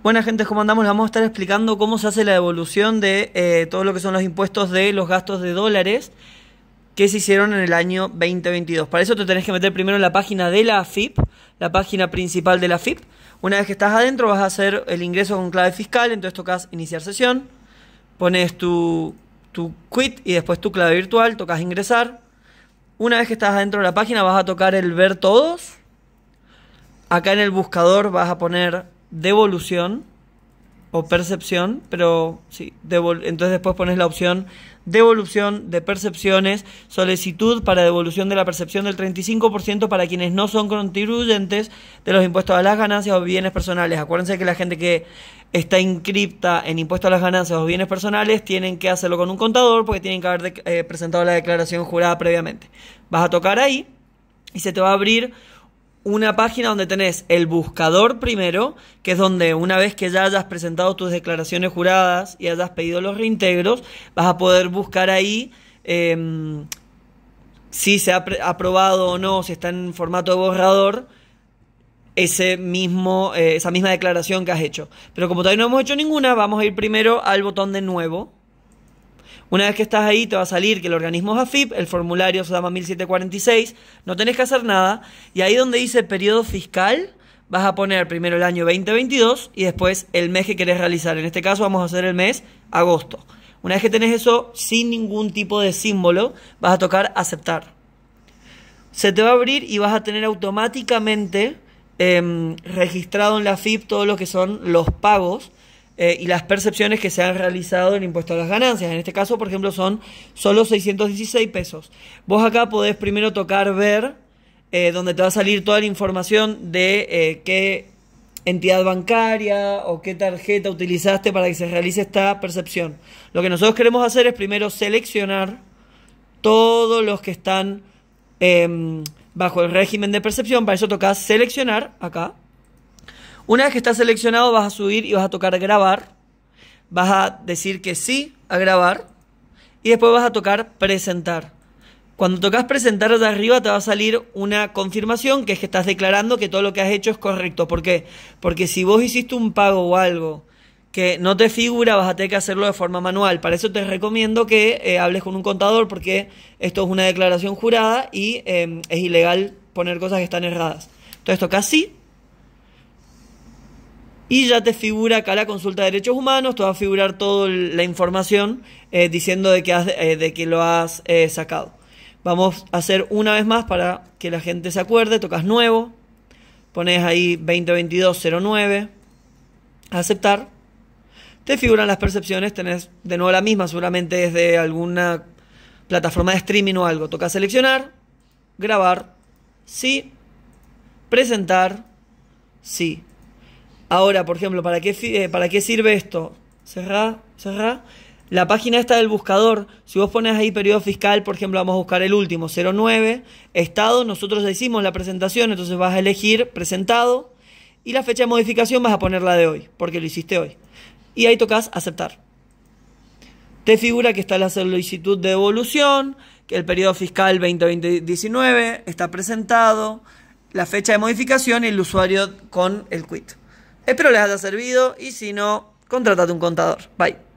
Buenas gente, ¿cómo andamos? vamos a estar explicando cómo se hace la evolución de eh, todo lo que son los impuestos de los gastos de dólares que se hicieron en el año 2022. Para eso te tenés que meter primero en la página de la AFIP, la página principal de la AFIP. Una vez que estás adentro vas a hacer el ingreso con clave fiscal, entonces tocas iniciar sesión, pones tu, tu quit y después tu clave virtual, tocas ingresar. Una vez que estás adentro de la página vas a tocar el ver todos. Acá en el buscador vas a poner devolución o percepción, pero sí, entonces después pones la opción devolución de percepciones, solicitud para devolución de la percepción del 35% para quienes no son contribuyentes de los impuestos a las ganancias o bienes personales. Acuérdense que la gente que está inscripta en impuestos a las ganancias o bienes personales tienen que hacerlo con un contador porque tienen que haber eh, presentado la declaración jurada previamente. Vas a tocar ahí y se te va a abrir una página donde tenés el buscador primero, que es donde una vez que ya hayas presentado tus declaraciones juradas y hayas pedido los reintegros, vas a poder buscar ahí em, si se ha aprobado o no, si está en formato de borrador, ese mismo, eh, esa misma declaración que has hecho. Pero como todavía no hemos hecho ninguna, vamos a ir primero al botón de nuevo una vez que estás ahí, te va a salir que el organismo es AFIP, el formulario se llama 1746, no tenés que hacer nada, y ahí donde dice periodo fiscal, vas a poner primero el año 2022 y después el mes que querés realizar. En este caso vamos a hacer el mes agosto. Una vez que tenés eso, sin ningún tipo de símbolo, vas a tocar aceptar. Se te va a abrir y vas a tener automáticamente em, registrado en la AFIP todo lo que son los pagos eh, y las percepciones que se han realizado en impuesto a las ganancias. En este caso, por ejemplo, son solo 616 pesos. Vos acá podés primero tocar ver, dónde eh, donde te va a salir toda la información de eh, qué entidad bancaria o qué tarjeta utilizaste para que se realice esta percepción. Lo que nosotros queremos hacer es primero seleccionar todos los que están em, bajo el régimen de percepción. Para eso tocas seleccionar acá. Una vez que estás seleccionado vas a subir y vas a tocar grabar. Vas a decir que sí a grabar. Y después vas a tocar presentar. Cuando tocas presentar de arriba te va a salir una confirmación que es que estás declarando que todo lo que has hecho es correcto. ¿Por qué? Porque si vos hiciste un pago o algo que no te figura, vas a tener que hacerlo de forma manual. Para eso te recomiendo que eh, hables con un contador porque esto es una declaración jurada y eh, es ilegal poner cosas que están erradas. Entonces tocas sí y ya te figura acá la consulta de derechos humanos, te va a figurar toda la información eh, diciendo de que, eh, de lo has eh, sacado. Vamos a hacer una vez más para que la gente se acuerde, tocas nuevo, pones ahí 2022.09, aceptar, te figuran las percepciones, tenés de nuevo la misma, seguramente es de alguna plataforma de streaming o algo, tocas seleccionar, grabar, sí, presentar, sí. Ahora, por ejemplo, eh, ¿para qué, sirve esto? Cerrá, cerrá. La página está del buscador. Si vos pones ahí periodo fiscal, por ejemplo, vamos a buscar el último, 09, estado, nosotros ya hicimos la presentación, entonces vas a elegir presentado y la fecha de modificación vas a poner la de hoy, porque lo hiciste hoy. Y ahí tocas aceptar. Te figura que está la solicitud de devolución, que el periodo fiscal 2020 está presentado, la fecha de modificación y el usuario con el quit. Espero les haya servido y si no, contratate un contador. Bye.